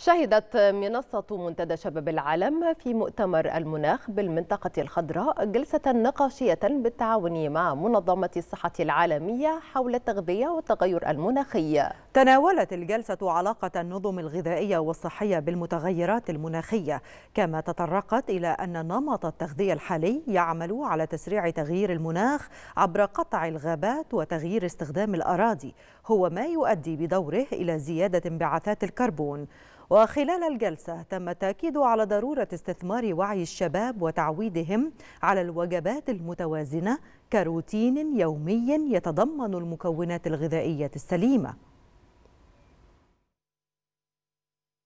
شهدت منصة منتدى شباب العالم في مؤتمر المناخ بالمنطقة الخضراء جلسة نقاشية بالتعاون مع منظمة الصحة العالمية حول التغذية والتغير المناخي تناولت الجلسة علاقة النظم الغذائية والصحية بالمتغيرات المناخية كما تطرقت إلى أن نمط التغذية الحالي يعمل على تسريع تغيير المناخ عبر قطع الغابات وتغيير استخدام الأراضي هو ما يؤدي بدوره إلى زيادة انبعاثات الكربون وخلال الجلسة تم التأكيد على ضرورة استثمار وعي الشباب وتعويدهم على الوجبات المتوازنة كروتين يومي يتضمن المكونات الغذائية السليمة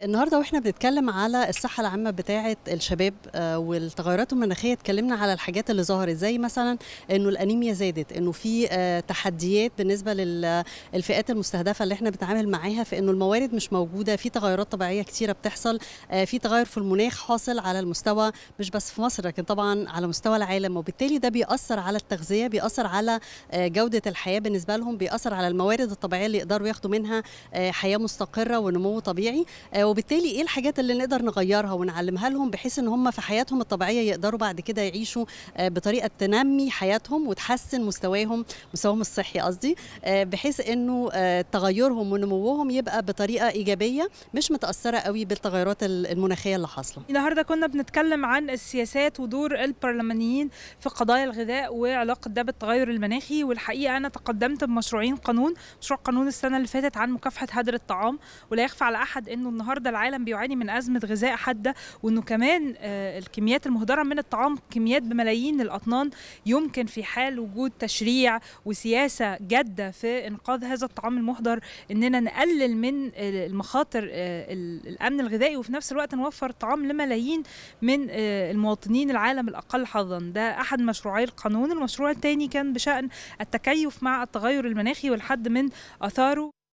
النهارده واحنا بنتكلم على الصحه العامه بتاعه الشباب آه، والتغيرات المناخيه اتكلمنا على الحاجات اللي ظهرت زي مثلا انه الانيميا زادت انه في آه، تحديات بالنسبه للفئات آه، المستهدفه اللي احنا بنتعامل معاها في انه الموارد مش موجوده في تغيرات طبيعيه كثيره بتحصل في تغير في المناخ حاصل على المستوى مش بس في مصر لكن طبعا على مستوى العالم وبالتالي ده بيأثر على التغذيه بيأثر على جوده الحياه بالنسبه لهم بيأثر على الموارد الطبيعيه اللي يقدروا ياخدوا منها حياه مستقره ونمو طبيعي وبالتالي ايه الحاجات اللي نقدر نغيرها ونعلمها لهم بحيث ان هم في حياتهم الطبيعيه يقدروا بعد كده يعيشوا آه، بطريقه تنمي حياتهم وتحسن مستواهم مستواهم الصحي قصدي آه، بحيث انه آه، تغيرهم ونموهم يبقى بطريقه ايجابيه مش متاثره قوي بالتغيرات المناخيه اللي حاصله النهارده كنا بنتكلم عن السياسات ودور البرلمانيين في قضايا الغذاء وعلاقه ده بالتغير المناخي والحقيقه انا تقدمت بمشروعين قانون مشروع قانون السنه اللي فاتت عن مكافحه هدر الطعام ولا يخفى على احد انه النهارده النهارده العالم بيعاني من ازمه غذاء حاده وانه كمان آه، الكميات المهدره من الطعام كميات بملايين الاطنان يمكن في حال وجود تشريع وسياسه جاده في انقاذ هذا الطعام المهدر اننا نقلل من المخاطر آه، الامن الغذائي وفي نفس الوقت نوفر طعام لملايين من آه، المواطنين العالم الاقل حظا ده احد مشروعي القانون المشروع الثاني كان بشان التكيف مع التغير المناخي والحد من اثاره